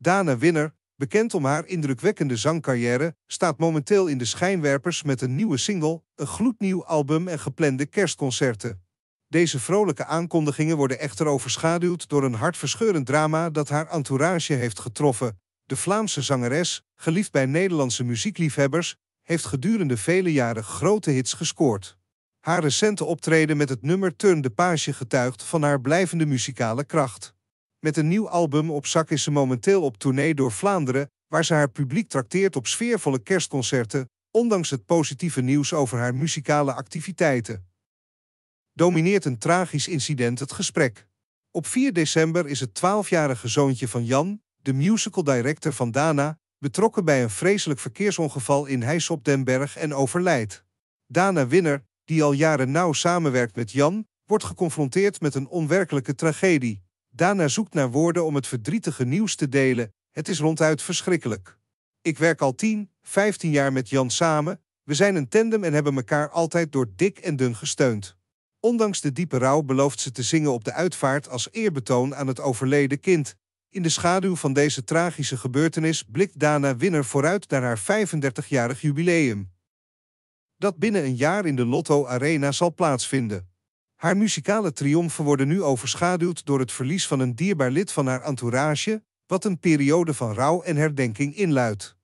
Dana Winner, bekend om haar indrukwekkende zangcarrière, staat momenteel in de schijnwerpers met een nieuwe single, een gloednieuw album en geplande kerstconcerten. Deze vrolijke aankondigingen worden echter overschaduwd door een hartverscheurend drama dat haar entourage heeft getroffen. De Vlaamse zangeres, geliefd bij Nederlandse muziekliefhebbers, heeft gedurende vele jaren grote hits gescoord. Haar recente optreden met het nummer Turn de Page getuigt van haar blijvende muzikale kracht. Met een nieuw album op zak is ze momenteel op tournee door Vlaanderen, waar ze haar publiek trakteert op sfeervolle kerstconcerten, ondanks het positieve nieuws over haar muzikale activiteiten. Domineert een tragisch incident het gesprek. Op 4 december is het 12-jarige zoontje van Jan, de musical director van Dana, betrokken bij een vreselijk verkeersongeval in Heysop op den Berg en overlijdt. Dana Winner, die al jaren nauw samenwerkt met Jan, wordt geconfronteerd met een onwerkelijke tragedie. Dana zoekt naar woorden om het verdrietige nieuws te delen. Het is ronduit verschrikkelijk. Ik werk al 10, 15 jaar met Jan samen. We zijn een tandem en hebben elkaar altijd door dik en dun gesteund. Ondanks de diepe rouw belooft ze te zingen op de uitvaart als eerbetoon aan het overleden kind. In de schaduw van deze tragische gebeurtenis blikt Dana Winner vooruit naar haar 35-jarig jubileum. Dat binnen een jaar in de Lotto Arena zal plaatsvinden. Haar muzikale triomfen worden nu overschaduwd door het verlies van een dierbaar lid van haar entourage, wat een periode van rouw en herdenking inluidt.